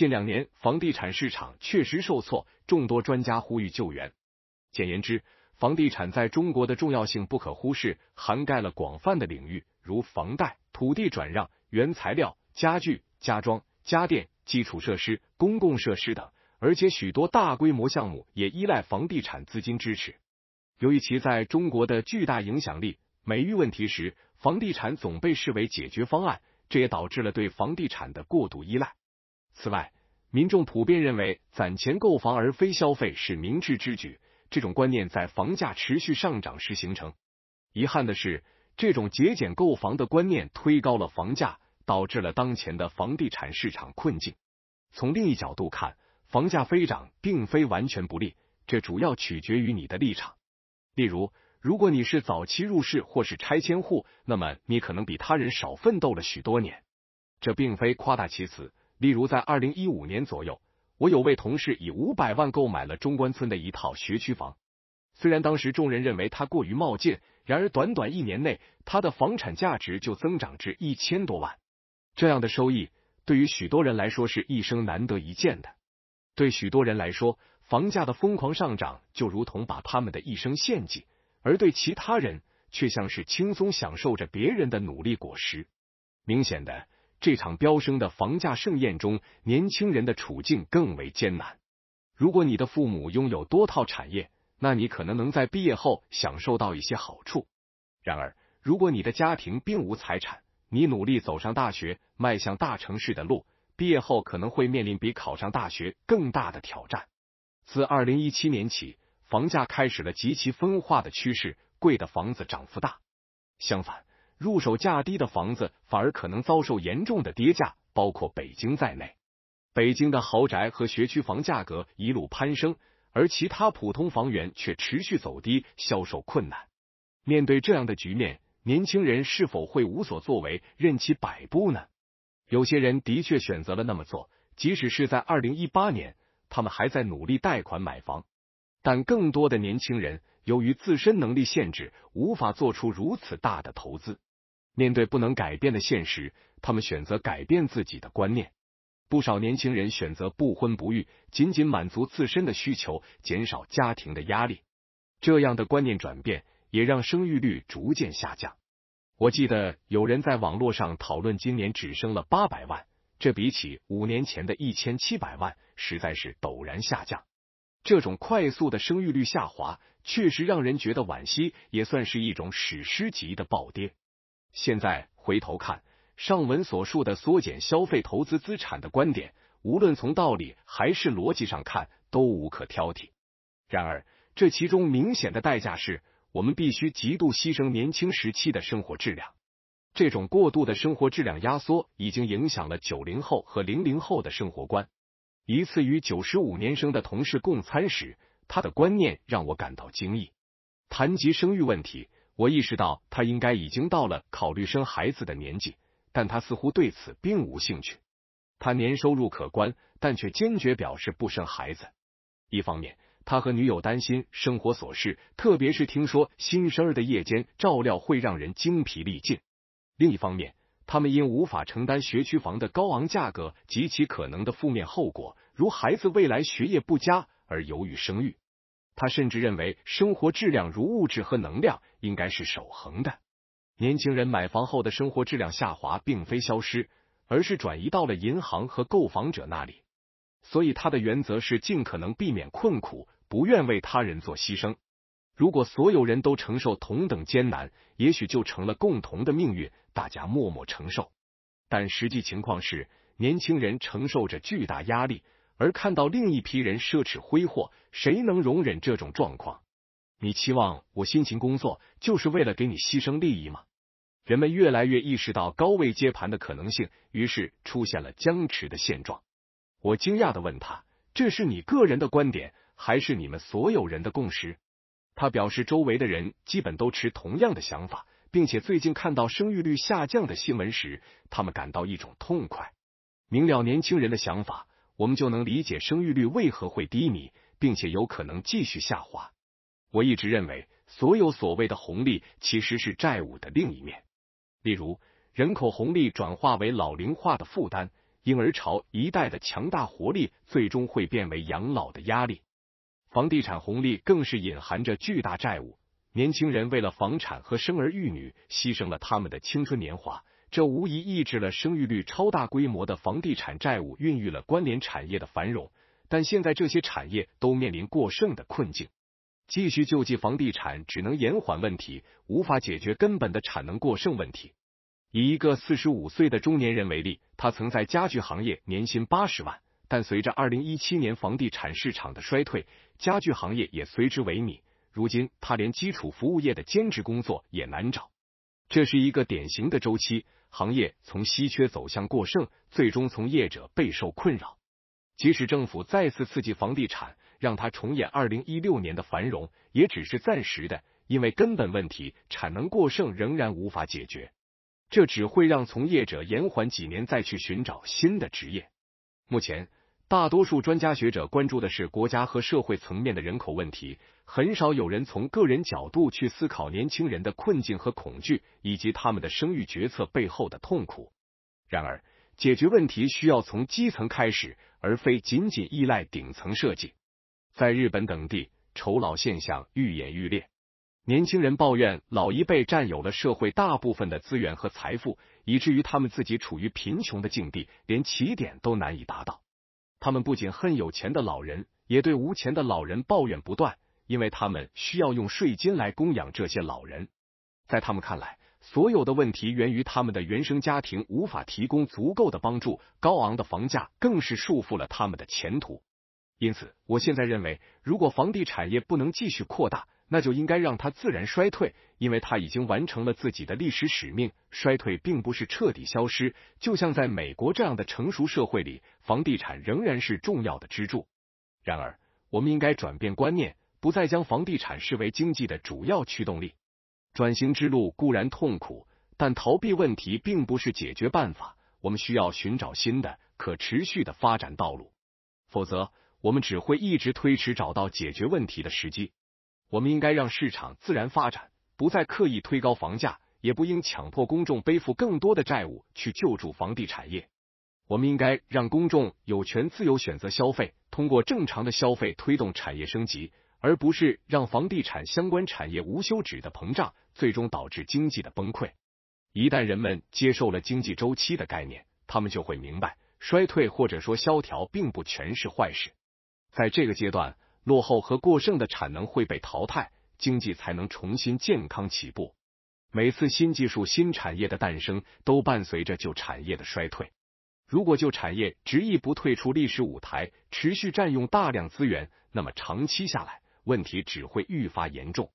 近两年，房地产市场确实受挫，众多专家呼吁救援。简言之，房地产在中国的重要性不可忽视，涵盖了广泛的领域，如房贷、土地转让、原材料、家具、家装、家电、基础设施、公共设施等。而且，许多大规模项目也依赖房地产资金支持。由于其在中国的巨大影响力，每遇问题时，房地产总被视为解决方案，这也导致了对房地产的过度依赖。此外，民众普遍认为攒钱购房而非消费是明智之举。这种观念在房价持续上涨时形成。遗憾的是，这种节俭购房的观念推高了房价，导致了当前的房地产市场困境。从另一角度看，房价飞涨并非完全不利，这主要取决于你的立场。例如，如果你是早期入市或是拆迁户，那么你可能比他人少奋斗了许多年。这并非夸大其词。例如，在二零一五年左右，我有位同事以五百万购买了中关村的一套学区房。虽然当时众人认为他过于冒进，然而短短一年内，他的房产价值就增长至一千多万。这样的收益对于许多人来说是一生难得一见的。对许多人来说，房价的疯狂上涨就如同把他们的一生献祭；而对其他人，却像是轻松享受着别人的努力果实。明显的。这场飙升的房价盛宴中，年轻人的处境更为艰难。如果你的父母拥有多套产业，那你可能能在毕业后享受到一些好处。然而，如果你的家庭并无财产，你努力走上大学、迈向大城市的路，毕业后可能会面临比考上大学更大的挑战。自二零一七年起，房价开始了极其分化的趋势，贵的房子涨幅大，相反。入手价低的房子反而可能遭受严重的跌价，包括北京在内，北京的豪宅和学区房价格一路攀升，而其他普通房源却持续走低，销售困难。面对这样的局面，年轻人是否会无所作为，任其摆布呢？有些人的确选择了那么做，即使是在二零一八年，他们还在努力贷款买房。但更多的年轻人由于自身能力限制，无法做出如此大的投资。面对不能改变的现实，他们选择改变自己的观念。不少年轻人选择不婚不育，仅仅满足自身的需求，减少家庭的压力。这样的观念转变，也让生育率逐渐下降。我记得有人在网络上讨论，今年只生了八百万，这比起五年前的一千七百万，实在是陡然下降。这种快速的生育率下滑，确实让人觉得惋惜，也算是一种史诗级的暴跌。现在回头看上文所述的缩减消费、投资、资产的观点，无论从道理还是逻辑上看，都无可挑剔。然而，这其中明显的代价是我们必须极度牺牲年轻时期的生活质量。这种过度的生活质量压缩，已经影响了九零后和零零后的生活观。一次与九十五年生的同事共餐时，他的观念让我感到惊异。谈及生育问题。我意识到他应该已经到了考虑生孩子的年纪，但他似乎对此并无兴趣。他年收入可观，但却坚决表示不生孩子。一方面，他和女友担心生活琐事，特别是听说新生儿的夜间照料会让人精疲力尽；另一方面，他们因无法承担学区房的高昂价格及其可能的负面后果，如孩子未来学业不佳，而犹豫生育。他甚至认为，生活质量如物质和能量应该是守恒的。年轻人买房后的生活质量下滑，并非消失，而是转移到了银行和购房者那里。所以，他的原则是尽可能避免困苦，不愿为他人做牺牲。如果所有人都承受同等艰难，也许就成了共同的命运，大家默默承受。但实际情况是，年轻人承受着巨大压力。而看到另一批人奢侈挥霍，谁能容忍这种状况？你期望我辛勤工作，就是为了给你牺牲利益吗？人们越来越意识到高位接盘的可能性，于是出现了僵持的现状。我惊讶的问他：“这是你个人的观点，还是你们所有人的共识？”他表示周围的人基本都持同样的想法，并且最近看到生育率下降的新闻时，他们感到一种痛快。明了年轻人的想法。我们就能理解生育率为何会低迷，并且有可能继续下滑。我一直认为，所有所谓的红利其实是债务的另一面。例如，人口红利转化为老龄化的负担，婴儿潮一代的强大活力最终会变为养老的压力。房地产红利更是隐含着巨大债务，年轻人为了房产和生儿育女，牺牲了他们的青春年华。这无疑抑制了生育率超大规模的房地产债务，孕育了关联产业的繁荣，但现在这些产业都面临过剩的困境。继续救济房地产，只能延缓问题，无法解决根本的产能过剩问题。以一个四十五岁的中年人为例，他曾在家具行业年薪八十万，但随着二零一七年房地产市场的衰退，家具行业也随之萎靡。如今，他连基础服务业的兼职工作也难找。这是一个典型的周期行业，从稀缺走向过剩，最终从业者备受困扰。即使政府再次刺激房地产，让它重演二零一六年的繁荣，也只是暂时的，因为根本问题产能过剩仍然无法解决，这只会让从业者延缓几年再去寻找新的职业。目前。大多数专家学者关注的是国家和社会层面的人口问题，很少有人从个人角度去思考年轻人的困境和恐惧，以及他们的生育决策背后的痛苦。然而，解决问题需要从基层开始，而非仅仅依赖顶层设计。在日本等地，仇老现象愈演愈烈，年轻人抱怨老一辈占有了社会大部分的资源和财富，以至于他们自己处于贫穷的境地，连起点都难以达到。他们不仅恨有钱的老人，也对无钱的老人抱怨不断，因为他们需要用税金来供养这些老人。在他们看来，所有的问题源于他们的原生家庭无法提供足够的帮助，高昂的房价更是束缚了他们的前途。因此，我现在认为，如果房地产业不能继续扩大，那就应该让它自然衰退，因为它已经完成了自己的历史使命。衰退并不是彻底消失，就像在美国这样的成熟社会里，房地产仍然是重要的支柱。然而，我们应该转变观念，不再将房地产视为经济的主要驱动力。转型之路固然痛苦，但逃避问题并不是解决办法。我们需要寻找新的可持续的发展道路，否则我们只会一直推迟找到解决问题的时机。我们应该让市场自然发展，不再刻意推高房价，也不应强迫公众背负更多的债务去救助房地产业。我们应该让公众有权自由选择消费，通过正常的消费推动产业升级，而不是让房地产相关产业无休止的膨胀，最终导致经济的崩溃。一旦人们接受了经济周期的概念，他们就会明白，衰退或者说萧条并不全是坏事。在这个阶段。落后和过剩的产能会被淘汰，经济才能重新健康起步。每次新技术、新产业的诞生，都伴随着旧产业的衰退。如果旧产业执意不退出历史舞台，持续占用大量资源，那么长期下来，问题只会愈发严重。